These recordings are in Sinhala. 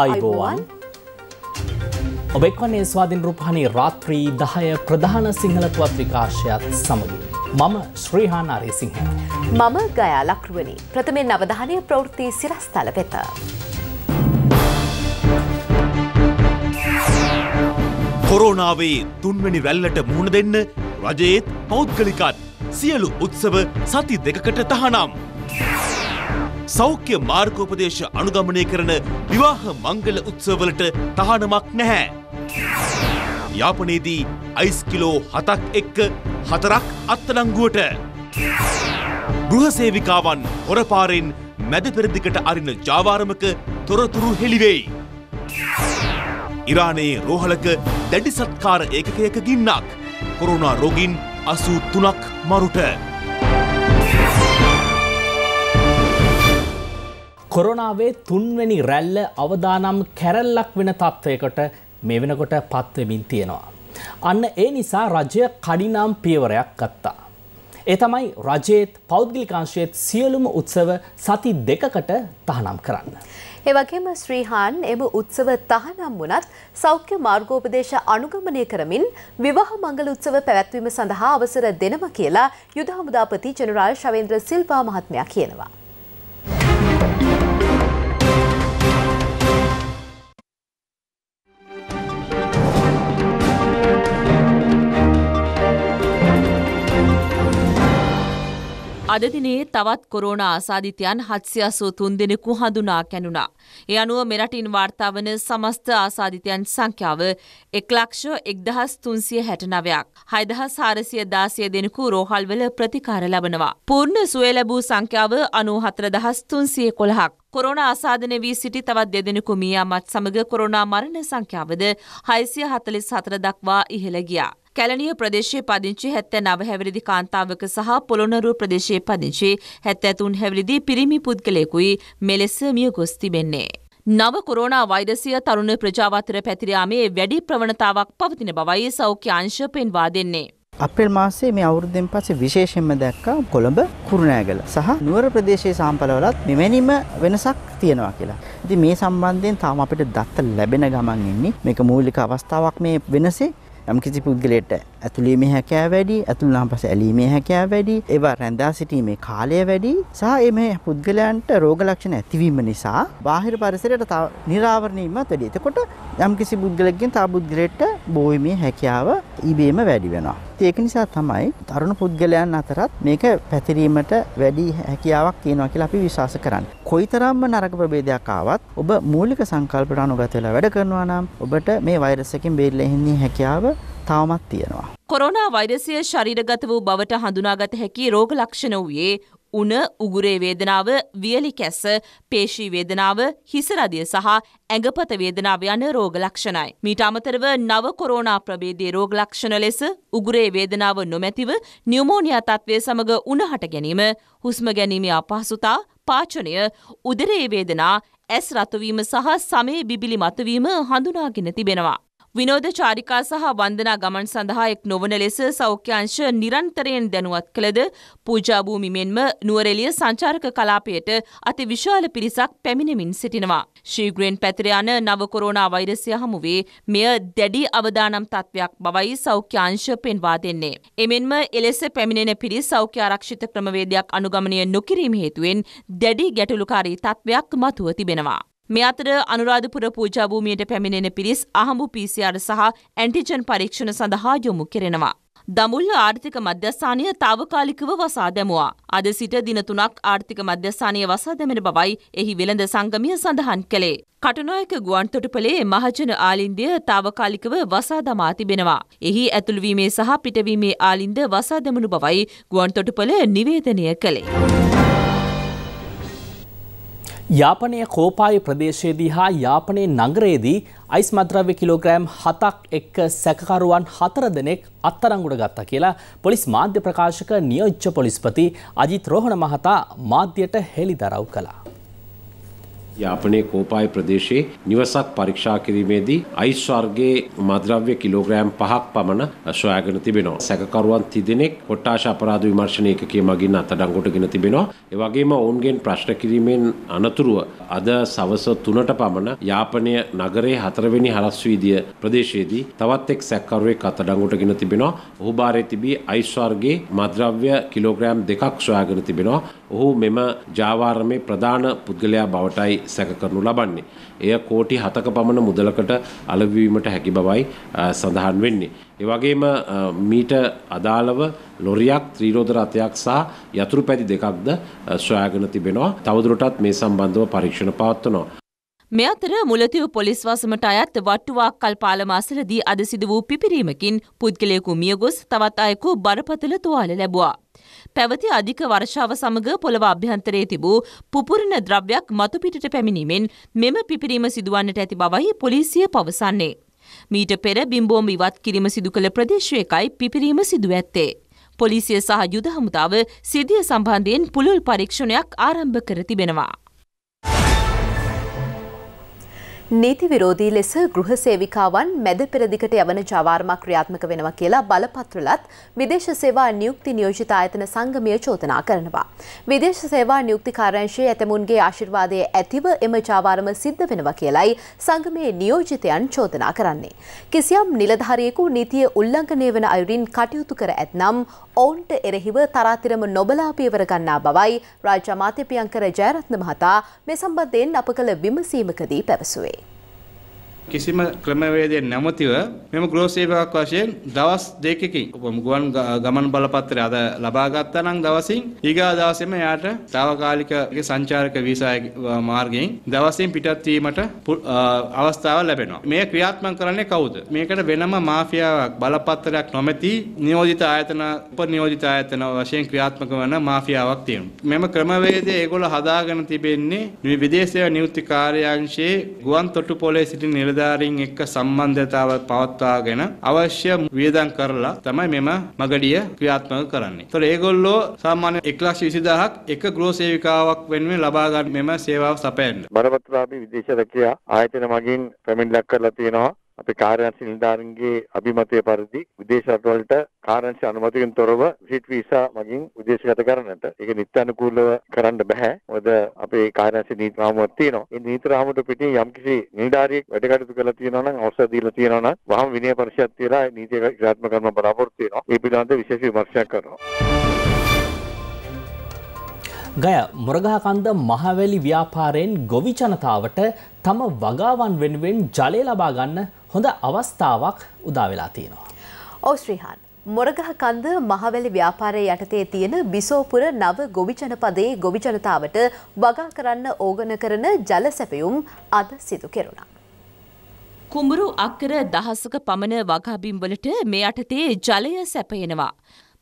ආයිබෝවන් ඔබෙක්වන්නේ ස්වාධින් රූපහණි රාත්‍රී දහය ප්‍රධාන සිංහල පුවත් විකාශයත් සමගින්. මම ශ්‍රීහා නාරේසිංහ. මම ගයා ලක්රුවනි ප්‍රථමෙන් අවධානය ප්‍රවෘත්ති සිරස්ථල වෙත. කොරෝනාවේ තුන්වැනි රැල්ලට මුහුණ දෙන්න රජයේත් පෞද්ගලිකත් සියලු උත්සව සති දෙකකට තහනම්. සෞඛ්‍ය මාර්ගෝපදේශ අනුගමනය කරන විවාහ මංගල උත්සවවලට තහනමක් නැහැ. යාපනයේදී අයිස් කිලෝ හතක් එක්ක හතරක් අත්තනංගුවට. ගෘහසේවිකාවන් හොරපාරෙන් මැද පෙරදිකට අරින ජාවාරමක තොරතුරු හෙළිවෙයි. ඉරානයේ රෝහලක දැඩි සත්කාර ඒකකයක ගින්නක් කොරුණා රෝගින් අසූ තුනක් මරුට. කොරනාවේ තුන්වැනි රැල්ල අවදානම් කැරල්ලක් වෙන තත්ත්වයකට මේ වෙනකොට පත්වමින් තියෙනවා. අන්න ඒ නිසා රජය කඩිනම් පියවරයක් ගත්තා. ඒ තමයි රජයේත් පෞද්ගලිකාංශයේත් සියලුම උත්සව සති දෙකකට තහනම් කරන්න. ඒවගේම ශ්‍රීහාන් එම උත්සව තහනම් වනත් සෞඛ්‍ය මාර්ගෝපදේශ අනුගමනය කරමින් විවාහ මංගල උත්සව පැවැත්වීම සඳහා අවසර දෙනම කියලා යුද හමුදාපති ජනරාල් ශවේන්ද්‍ර සිල්පා මහත්මයා කියනවා. අද දිනේ තවත් කොරෝනා ආසාදිතයන් 783 දෙනෙකු හඳුනා කැණුනා. ඒ අනුව මෙරටින් වාර්තා වන සමස්ත ආසාදිතයන් සංඛ්‍යාව 1,1369ක්. 6,416 දෙනෙකු රෝහල්වල ප්‍රතිකාර ලබනවා. පූර්ණ සුවය ලැබූ සංඛ්‍යාව 94311ක්. කොරෝනා ආසාදන වී සිටි තවත් දෙදෙනෙකු මිය අමත් සමග කොරෝනා මරණ සංඛ්‍යාවද 644 දක්වා ඉහළ ගියා. කැලණිය ප්‍රදේශයේ පදිංචි 79 හැවිරිදි කාන්තාවක සහ පොළොන්නරුව ප්‍රදේශයේ පදිංචි 73 හැවිරිදි පිරිමි පුද්ගලයෙකුයි මෙලෙස මිය ගොස් තිබෙන්නේ. නව කොරෝනා වෛරසය තරුණ ප්‍රජාව අතර පැතිර යාමේ වැඩි ප්‍රවණතාවක් පවතින බවයි සෞඛ්‍ය අංශ පෙන්වා දෙන්නේ. අප්‍රේල් මාසයේ මේ අවුරුද්දෙන් පස්සේ විශේෂයෙන්ම දැක්කා කොළඹ කුරුණෑගල සහ නුවර ප්‍රදේශයේ සාම්පලවලත් මෙවැනිම වෙනසක් තියෙනවා කියලා. ඉතින් මේ සම්බන්ධයෙන් තාම අපිට දත්ත ලැබෙන ගමන් ඉන්නේ. මේක මූලික අවස්ථාවක් මේ වෙනසේ යම්කිසි පුද්ගලයට ඇතුළීමේ හැකියාව වැඩි, ඇතුළාන් පස්සේ ඇලීමේ හැකියාව වැඩි, ඒවා රැඳා සිටීමේ කාලය වැඩි සහ මේ පුද්ගලයන්ට රෝග ලක්ෂණ ඇතිවීම නිසා බාහිර පරිසරයට තව නිරාවරණීමත් වැඩි. එතකොට යම්කිසි පුද්ගලයෙක්ගෙන් තව පුද්ගලයෙක්ට බෝවීමේ හැකියාව ඉබේම වැඩි වෙනවා. ඒක නිසා තමයි තරුණ පුද්ගලයන් අතරත් මේක පැතිරීමට වැඩි හැකියාවක් තියෙනවා කියලා අපි විශ්වාස කරන්නේ. කොයිතරම්ම නරක ප්‍රභේදයක් ආවත් ඔබ මූලික සංකල්පට අනුගත වෙලා වැඩ කරනවා නම් ඔබට මේ වෛරස් එකෙන් බේරිලා ඉන්න හැකියාව තවමත් තියෙනවා. කොරෝනා වෛරසය ශරීරගත වූ බවට හඳුනාගත හැකි රෝග ලක්ෂණ වූයේ උන උගුරේ වේදනාව වියලි කැස පේශී වේදනාව හිසරදිය සහ ඇඟපත වේදනාව යන රෝග ලක්ෂණයි. මීට අමතරව නව කොරෝනා ප්‍රභේදයේ රෝග ලක්ෂණ ලෙස උගුරේ වේදනාව නොමැතිව නියුමෝනියා තත්ත්වය සමග උණහට ගැනීම, හුස්ම ගැනීමේ අපහසුතා, පාචනය, උදරයේ වේදනා, ඇස් රතුවීම සහ සමේ බිබිලි මතුවීම හඳුනාගෙන තිබෙනවා. විනෝද චාරිකා සහ වන්දනා ගමන් සඳහා එක් නොවන ලෙස සෞඛ්‍යංශ නිරන්තරයෙන් දැනුවත් කළද පූජා භූමි මෙන්ම නුවරඑළිය සංචාරක කලාපයට අති විශාල පිරිසක් පැමිණෙමින් සිටිනවා. ශීඝ්‍රයෙන් පැතිර යන නව කොරෝනා වෛරසය හමුවේ මෙය දැඩි අවදානම් තත්වයක් බවයි සෞඛ්‍යංශ පෙන්වා දෙන්නේ. එමෙන්ම එලෙස පැමිණෙන පිරිස් සෞඛ්‍ය ආරක්ෂිත ක්‍රමවේදයක් අනුගමනය නොකිරීම හේතුවෙන් දැඩි ගැටලුකාරී තත්වයක් මතුව තිබෙනවා. මේ අතර අනුරාධපුර පූජා භූමියට පැමිණෙන පිරිස් අහඹු PCR සහ ඇන්ටිජන් පරීක්ෂණ සඳහා යොමු කෙරෙනවා. දමුල්ල ආර්ථික මධ්‍යස්ථානය තාවකාලිකව වසා දැමුවා. අද සිට දින තුනක් ආර්ථික මධ්‍යස්ථානය වසා දැමෙන බවයි එහි වෙළඳ සංගමිය සඳහන් කළේ. කටුනායක ගුවන්තොටුපලේ මහජන ආලින්දය තාවකාලිකව වසා දමා තිබෙනවා. එහි ඇතුළුවීමේ සහ පිටවීමේ ආලින්ද වසා දැමුණු බවයි ගුවන්තොටුපල නිවේදනය කළේ. යාපනය කෝපාය ප්‍රදේශයේදී හා යාපනයේ නගරයේදී අයිස් මද්‍රව්‍ය කිලෝග්‍රෑම් හතක් එක්ක සැකකරුවන් හතර දෙනෙක් අත්තරංගුඩ ගත්තා කියලා පොලිස් මාධ්‍ය ප්‍රකාශක නියෝච්ච පොලිස්පති අජිත් රෝහණ මහතා මාධ්‍යයට හෙළිදරව් කළා. යාපනයේ කෝපායි ප්‍රදේශයේ නිවසක් පරීක්ෂා කිරීමේදී අයිස් වර්ගයේ මද්‍රව්‍ය කිලෝග්‍රෑම් 5ක් පමණ සොයාගෙන තිබෙනවා. සැකකරුවන් තිදෙනෙක් කොට්ටාශ අපරාධ විමර්ශන ඒකකයේ මගින් අත්අඩංගුවටගෙන තිබෙනවා. ඒ වගේම ඔවුන්ගෙන් ප්‍රශ්න කිරීමෙන් අනතුරුව අද සවස 3ට පමණ යාපනය නගරයේ 4 වෙනි හරස්වීදිය ප්‍රදේශයේදී තවත් එක් සැකකරුවෙක් අත්අඩංගුවටගෙන තිබෙනවා. ඔහු බාරේ තිබී අයිස් වර්ගයේ මද්‍රව්‍ය කිලෝග්‍රෑම් 2ක් සොයාගෙන තිබෙනවා. ඔහු මෙම ජාවාරමේ ප්‍රධාන පුද්ගලයා බවටයි සැක කරනු ලබන්නේ. එය කෝටි 7ක පමණ මුදලකට අලවීමට හැකි බවයි සඳහන් වෙන්නේ. ඒ වගේම මීට අදාළව ලොරියක් ත්‍රිරෝද රථයක් සහ යතුරු පැදි දෙකක්ද සොයාගෙන තිබෙනවා. තවදුරටත් මේ සම්බන්ධව පරීක්ෂණ පවත්වනවා. මෙ අතර මුලතිව පොලිස් වසමට අයත් වට්ටුවක් කල් පාලමාසලදී අද සිදු වූ පිපිරීමකින් පුද්ගලයකු මියගොස් තවත් අයකු බරපතල තුවාල ලැබවා. පැවති අධික වර්ෂාව සමඟ පොළව අභ්‍යන්තරයේ තිබූ පුපුරණ ද්‍රව්‍යයක් මතුපිටට පැමිණීමෙන් මෙම පිපිරීම සිදුවන්නට ඇති බවයි පොලිසිය පවසන්නේ. මීට පෙර බිම්බෝම ඉවත් කිරීම සිදු කළ ප්‍රදේශයකයි පිපිරීම සිදු ඇත්තේ. පොලිසිය සහ යුද හමුදාව සිදිය සම්බන්ධයෙන් පුළුල් පරීක්ෂණයක් ආරම්භ කර තිබෙනවා. නීති විරෝධී ලෙස ගෘහ සේවිකාවන් මැද පෙරදිකට යවන ජවාර්මා ක්‍රියාත්මක වෙනවා කියලා බලපත්‍රලත් විදේශ සේවා නියුක්ති නියෝජිත ආයතන සංගමය චෝදනා කරනවා. විදේශ සේවා නියුක්ති කාර්යංශයේ ඇතමුන්ගේ ආශිර්වාදය ඇතිව එම ජවාරම සිද්ධ වෙනවා කියලයි සංගමයේ නියෝජිතයන් චෝදනා කරන්නේ. කිසියම් නිලධාරියෙකු නීතිය උල්ලංඝනය වන අයුරින් කටයුතු කර ඇත්නම් ඔවුන්ට එරෙහිව තරාතිරම නොබලා පියවර ගන්නා බවයි රාජ්‍ය අමාත්‍ය ප්‍රියංකර ජයරත්න මහතා මේ සම්බන්ධයෙන් අප කළ විමසීමකදී පැවසුවේ. කිසිම ක්‍රමවේදයක් නැමතිව මෙම ගෘහ සේවකක් වශයෙන් දවස් දෙකකින් ගුවන් ගමන් බලපත්‍රය අද ලබා ගත්තා නම් දවසින් ඊගා දවසේම එයාට తాවකාලික සංචාරක වීසා මාර්ගයෙන් දවසින් පිටත් වීමට අවස්ථාව ලැබෙනවා. මේ ක්‍රියාත්මක කරන්නේ කවුද? මේකට වෙනම මාෆියාවක් බලපත්‍රයක් නොමැති නියෝජිත ආයතන උපනියෝජිත ආයතන වශයෙන් ක්‍රියාත්මක වන මාෆියාවක් තියෙනවා. මෙම ක්‍රමවේදය ඒගොල්ලෝ හදාගෙන තිබෙන්නේ විදේශ සේවා නියුක්ති කාර්යාංශයේ ගුවන් තොටුපොළේ සිටින නිල නිලධාරීන් එක්ක සම්බන්ධතාවක් පවත්වාගෙන අවශ්‍ය වියදම් කරලා තමයි මෙම මගඩිය ක්‍රියාත්මක කරන්නේ. ඒතොර ඒගොල්ලෝ සාමාන්‍ය 120000ක් එක ගෘහ සේවිකාවක් වෙනුවෙන් ලබා ගන්න මෙම සේවාව සපයන්නේ. බරපතල අපි විදේශ රැකියා ආයතන මගින් පැමිණිලක් කරලා තියෙනවා. අපේ කාර්යාංශ නිලධාරීන්ගේ අභිමතය පරිදි විදේශ රටවලට කාර්යාංශ අනුමැතියෙන් තොරව විසිට වීසා මගින් විදේශගත කරන්නට ඒක නිත්‍යානුකූලව කරන්න බෑ. මොකද අපේ කාර්යාංශ නීති රාමුවක් තියෙනවා. ඒ නීති රාමුවට පිටින් යම්කිසි නිලධාරියෙක් වැඩ කටයුතු කරලා තියෙනවා නම් අවසර දීලා තියෙනවා නම් වහම විනය පරිශයක් තියලා නීතිය ක්‍රියාත්මක කරන බලාපොරොත්තු වෙනවා. ඒ පිළිබඳව විශේෂ විමර්ශනයක් කරනවා. ගය මොරගහකන්ද මහවැලි ව්‍යාපාරයෙන් ගොවි ජනතාවට තම වගාවන් වෙනුවෙන් ජලය ලබා ගන්න හොඳ අවස්ථාවක් උදා වෙලා තියෙනවා. ඕස්ශ්‍රීහන් මොරගහ කන්ද මහවැලි ව්‍යාපාරය යටතේ තියෙන බිසෝපුර නව ගොවිජනපදයේ ගොවිජනතාවට වගා කරන්න ඕගන කරන ජල සැපයුම් අද සිදු කෙරුණා. කුඹුරු අක්කර දහසක පමණ වගාබිම්වලට මේ යටතේ ජලය සැපයෙනවා.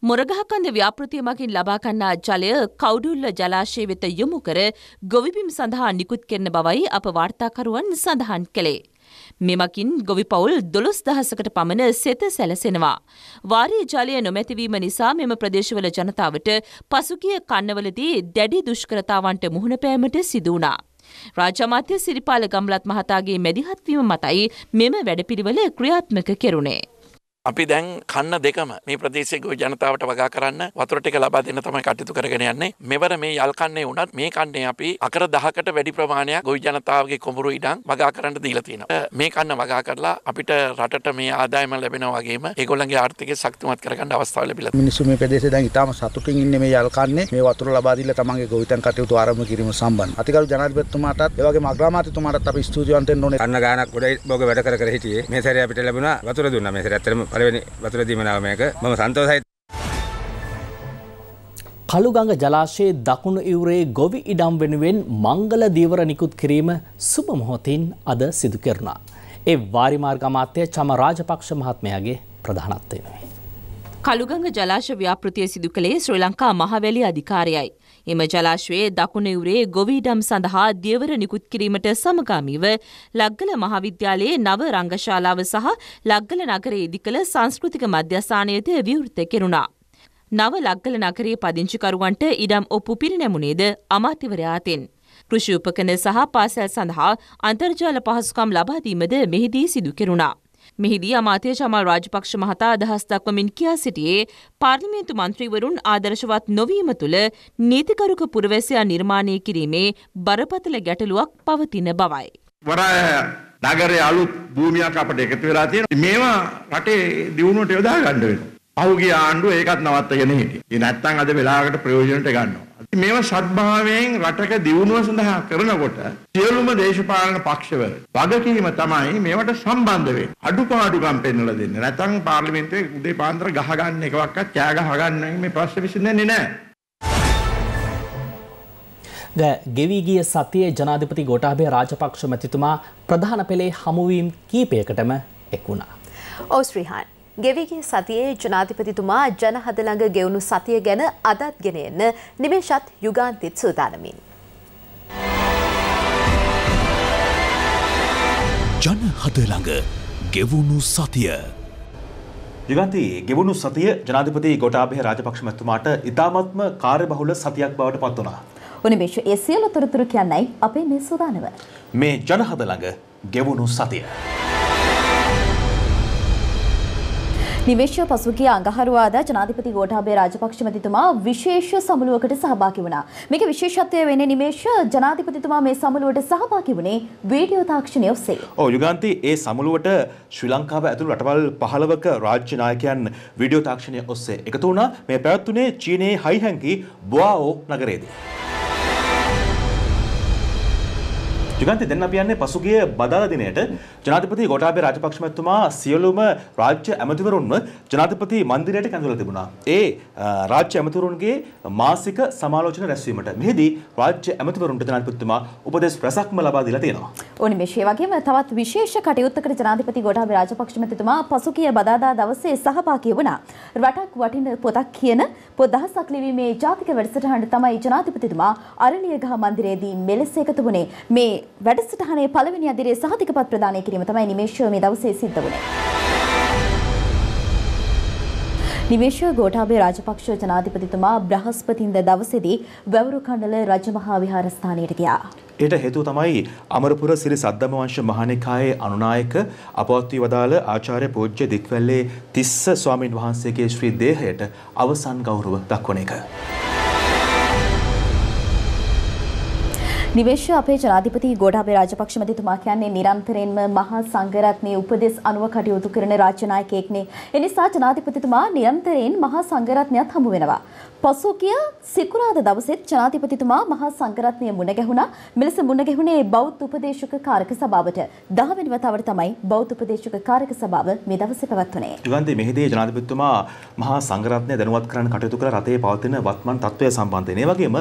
මොරගහකන්ද ව්‍යාපෘතිය මගින් ලබාගන්නා ජලය කවුඩුල්ල ජලාශය වෙත යොමු කර ගොවිබිම් සඳහා නිකුත් කරන බවයි අප වාර්තාකරුවන් සඳහන් කළේ. මෙමකින් ගොවි පවුල් දොළොස් දහසකට පමණ සෙත සැලසෙනවා. වාරී ජලය නොමැතිවීම නිසා මෙම ප්‍රදේශවල ජනතාවට පසුගිය කන්නවලදී දැඩි දුෂ්කරතාවන්ට මුහුණ පෑමට සිදුවනා. රාජමාත්‍ය සිරිපාල ගම්ලත් මහතාගේ මැදිහත්වීම මතයි මෙම වැඩපිළිවෙල ක්‍රියාත්මක කෙරුණේ. අපි දැන් කන්න දෙකම මේ ප්‍රදේශයක ජනතාවට වගා කරන්න වතුර ටික ලබා දෙන්න තමයි කටයුතු කරගෙන යන්නේ. මෙවර මේ යල් කන්නේ වුණත් මේ කන්නේ අපි අකර 10කට වැඩි ප්‍රමාණයක් ගොවි ජනතාවගේ කොඹුරු ඉඩම් වගා කරන්න දීලා තියෙනවා. මේ කන්න වගා කරලා අපිට රටට මේ ආදායම ලැබෙනවා වගේම ඒගොල්ලන්ගේ ආර්ථිකය ශක්තිමත් කරගන්න අවස්ථාව ලැබිලා තියෙනවා. මිනිස්සු මේ ප්‍රදේශේ දැන් ඉතාම සතුටින් ඉන්නේ මේ යල් කන්නේ මේ වතුර ලබා දීලා තමන්ගේ ගොවිතැන් කටයුතු ආරම්භ කිරීම සම්බන්ධ. අතිගරු ජනාධිපතිතුමාටත් ඒ වගේම අග්‍රාමාත්‍යතුමාටත් අපි ස්තුතිවන්ත වෙන්න ඕනේ. අන්න ගානක් ගොඩයි බෝග වැඩ කර කර හිටියේ. මේ සැරේ අපිට ලැබුණා වතුර දුන්නා. මේ සැරේ ඇත්තටම පළවෙනි වතුර දීම නාමයක මම සන්තෝසයි. කළුගඟ ජලාශයේ දකුණු ඉවුරේ ගොවි ඉඩම් වෙනුවෙන් මංගල දීවර නිකුත් කිරීම සුබ මොහොතින් අද සිදු කරනවා. ඒ වාරිමාර්ග අමාත්‍ය චම රාජපක්ෂ මහත්මයාගේ ප්‍රධානත්වය. කළුගඟ ජලාශ ව්‍යාපෘතිය සිදු කළේ ශ්‍රී ලංකා මහවැලි අධිකාරියයි. එම ජලාශයේ දකුණ යුරේ ගොවිඩම් සඳහා දියවර නිකුත් කිරීමට සමගාමීව ලග්ගල මහාවිද්‍යාලයේ නව රංගශාලාව සහ ලග්ගල නගරයේ ඉදිකළ සංස්කෘතික මධ්‍යස්ථානයද විවෘත කෙරුණා. නව ලග්ගල නගරයේ පදිංචිකරුවන්ට ඉඩම් ඔප්පු පිරිනැමුණේද අමාත්‍යවරයාතෙන්. කෘෂි උපකන සහ පාසැල් සඳහා අන්තර්ජාල පහසුකම් ලබාදීමද මෙහිදී සිදු කෙරුණා. මෙහිදී අමාත්‍ය ජමල් රාජපක්ෂ මහතා අදහස් දක්වමින් කියා සිටියේ පාර්ලිමේන්තු මන්ත්‍රීවරුන් ආදර්ශවත් නොවීම තුළ නීතිකරුක පුරවැසියා නිර්මාණය කිරීමේ බරපතල ගැටලුවක් පවතින බවයි. වරාය නගරයේ අලුත් භූමියක් අපට එකතු වෙලා තියෙනවා. මේවා රටේ දියුණුවට යොදා ගන්න වෙනවා. පහුගිය ආණ්ඩුව ඒකත් නවත්තගෙන හිටියේ. ඒ නැත්තම් අද වෙලාවකට ප්‍රයෝජනට ගන්නවා. මේව සත්භාවයෙන් රටක දියුණුව සඳහා කරනකොට සියලුම දේශපාලන පක්ෂවල වගකීම තමයි මේවට සම්බන්ධ වෙන්නේ. අඩුපාඩුකම් පෙන්වලා දෙන්නේ. නැත්නම් පාර්ලිමේන්තුවේ උදේ පාන්දර ගහ ගන්න එකවත් කෑ ගහ ගන්න මේ ප්‍රශ්නේ විසඳෙන්නේ නැහැ. ගෙවී ගිය සතියේ ජනාධිපති ගොටාභය රාජපක්ෂ මැතිතුමා ප්‍රධාන පෙළේ හමුවීම් කීපයකටම එක් වුණා. ඔව් ශ්‍රීහාන් ගෙවිගේ සතියේ ජනාධිපතිතුමා ජනහදළඟ ගෙවුණු සතිය ගැන අදත් ගෙන එන්න නිමේෂත් යුගාන්තිත් සූදානමින්. ජනහදළඟ ගෙවුණු සතිය. යුගන්ති ගෙවුණු සතිය ජනාධිපති ගොටාභය රාජපක්ෂ මැතුමාට ඉතාමත්ම කාර්යබහුල සතියක් බවට පත් වුණා. උනිමේෂ ඒ සියලු තොරතුරු කියන්නයි අපේ මේ සූදානම. මේ ජනහදළඟ ගෙවුණු සතිය. නිමේශය පසුගිය අඟහරුවාදා ජනාධිපති ගෝඨාභය රාජපක්ෂ මැතිතුමා විශේෂ සමුළුවකට සහභාගී වුණා. මේක විශේෂත්වය වෙන්නේ නිමේශ ජනාධිපතිතුමා මේ සමුළුවට සහභාගී වුණේ වීඩියෝ තාක්ෂණය ඔස්සේ. ඔව් යුගාන්ති ඒ සමුළුවට ශ්‍රී ලංකාව ඇතුළු රටවල් 15ක රාජ්‍ය නායකයන් වීඩියෝ තාක්ෂණය ඔස්සේ එකතු වුණා. මේ පැවැත්ුණේ චීනයේ හයිහැන්කි බොආෝ නගරයේදී. යුගන්තේ දැන් අපි යන්නේ පසුගිය බදාදා දිනයට ජනාධිපති ගෝඨාභය රාජපක්ෂ මහත්මයා සියලුම රාජ්‍ය ඇමතිවරුන්ව ජනාධිපති මන්දිරයට කැඳවලා තිබුණා. ඒ රාජ්‍ය ඇමතිවරුන්ගේ මාසික සමාලෝචන රැස්වීමට මෙහිදී රාජ්‍ය ඇමතිවරුන්ට ජනාධිපතිතුමා උපදෙස් රැසක්ම ලබා දීලා තියෙනවා. ඕනි මේෂේ වගේම තවත් විශේෂ කටයුත්තකට ජනාධිපති ගෝඨාභය රාජපක්ෂ මහත්මයා පසුගිය බදාදා දවසේ සහභාගී වුණා. රටක් වටින පොතක් කියන පොත් දහසක් ලිවීමේ ජාතික වැඩසටහන තමයි ජනාධිපතිතුමා අරණියගහ මන්දිරයේදී මෙලෙස එකතු වුණේ. මේ වැඩසටහනේ පළවෙනි අදිරේ සහතිකපත් ප්‍රදානය කිරීම තමයි නිමේෂය මේ දවසේ සිද්ධ වුණේ. නිමේෂය ගෝඨාභය රාජපක්ෂ ජනාධිපතිතුමා බ්‍රහස්පතින්ද දවසේදී වැවරු කණ්ඩල රජමහා විහාරස්ථානයට ගියා. එයට හේතුව තමයි අමරපුර සිරි සද්ධම වංශ මහානිකායේ අනුනායක අපවත් වී වදාළ ආචාර්ය පූජ්‍ය දික්වැල්ලේ තිස්ස ස්වාමින් වහන්සේගේ ශ්‍රී දේහයට අවසන් ගෞරව දක්වන එක. නිවේශ අපේ ජනාධිපති ගෝඩාබේ රාජපක්ෂ මැතිතුමා කියන්නේ නිරන්තරයෙන්ම මහා සංඝරත්නයේ උපදෙස් අනුව කටයුතු කරන රාජ්‍ය නායකයෙක්නේ. එනිසා ජනාධිපතිතුමා නිරන්තරයෙන් මහා සංඝරත්නයත් හමු වෙනවා. පසුගිය සිකුරාදා දවසෙත් ජනාධිපතිතුමා මහා සංඝරත්නය මුණ ගැහුණා. මෙලෙස මුණ ගැහුණේ බෞද්ධ උපදේශක කාර්ක සභාවට. 10 වෙනි වතාවට තමයි බෞද්ධ උපදේශක කාර්ක සභාව මේ දවසේ පැවැත්වුණේ. ඊවන්දි මෙහිදී ජනාධිපතිතුමා මහා සංඝරත්නය දැනුවත් කරන්න කටයුතු කළ රටේ පවතින වත්මන් තත්ත්වය සම්බන්ධයෙන්. ඒ වගේම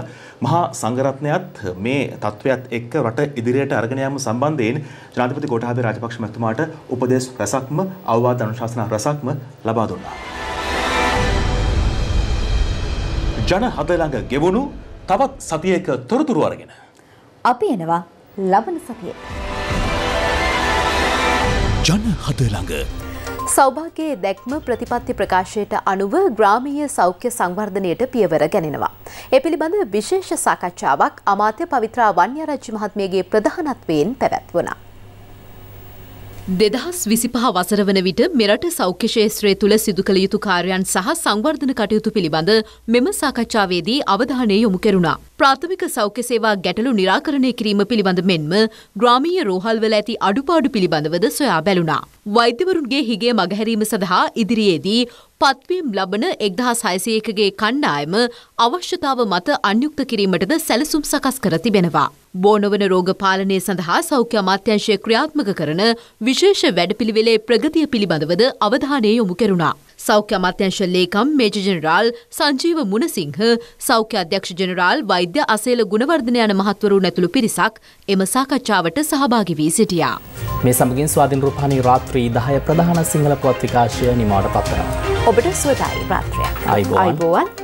මහා සංඝරත්නයත් මේ තත්ත්වයත් එක්ක රට ඉදිරියට අරගෙන යාම සම්බන්ධයෙන් ජනාධිපති ගෝඨාභය රාජපක්ෂ මැතිතුමාට උපදේශ රැසක්ම අවවාද අනුශාසනා රැසක්ම ලබා දුන්නා. ජන හද ළඟ ගෙවුණු තවත් සතියක තොරතුරු අරගෙන අපි එනවා ලබන සතියේ. ජන හද ළඟ සෞභාගේ දැක්ම ප්‍රතිපත්ති ප්‍රකාශයට අනුව ග්‍රාමීය සෞඛ්‍ය සංවර්ධනයට පියවර ගැනෙනවා. එ පිළිබඳ විශේෂ සාකච්ඡාවක් අමාත්‍ය පවිත්‍රා වන්‍යරජ්‍ය මහත්මියගේ ප්‍රධානත්වයෙන් පැවැත්වනා. දෙදහස් විසිපහ වසර වන විට මෙරට සෞඛ්‍ය ශේත්‍රය තුළ සිදු කළ යුතු කාර්යන් සහ සංවර්ධන කටයුතු පිළිබඳ මෙම සාකච්ඡාවේදී අවධානය යොමු කෙරුණා. ප්‍රාථමික සෞඛ්‍ය සේවා ගැටලු නිරාකරණය කිරීම පිළිබඳ මෙන්ම ග්‍රාමීය රෝහල්වල ඇති අඩුපාඩු පිළිබඳවද සොයා බැලුණා. වෛද්‍යවරුන්ගේ හිගේ මගහැරීම සඳහා ඉදිරියේදී පත්වීම් ලබන එක්දහස් හයසයකගේ කණ්ඩායම අවශ්‍යතාව මත අන්යුක්ත කිරීමටද සැලසුම් සකස් කර තිබෙනවා. බෝනවන රෝග පාලනය සඳහා සෞඛ්‍ය අමාත්‍යංශය ක්‍රියාත්මක කරන විශේෂ වැඩපිළිවෙලේ ප්‍රගතිය පිළිබඳවද අවධානය යොමු කෙරුණා. සෞඛ්‍ය අමාත්‍යංශ ලේකම් මේජර් ජෙනරාල් සංජීව මුණසිංහ සෞඛ්‍ය අධ්‍යක්ෂ ජෙනරාල් වෛද්‍ය අසේල ගුණවර්ධන යන මහත්වරුන් ඇතුළු පිරිසක් එම සාකච්ඡාවට සහභාගී වී සිටියා. මේ සමගින් ස්වාධීන රූපවාහිනී රාත්‍රී 10 ප්‍රධාන සිංහල පොත් විකාශය නිමාවට පත් වෙනවා. ඔබට සුවදායි රාත්‍රියක්. ආයිබෝවන්.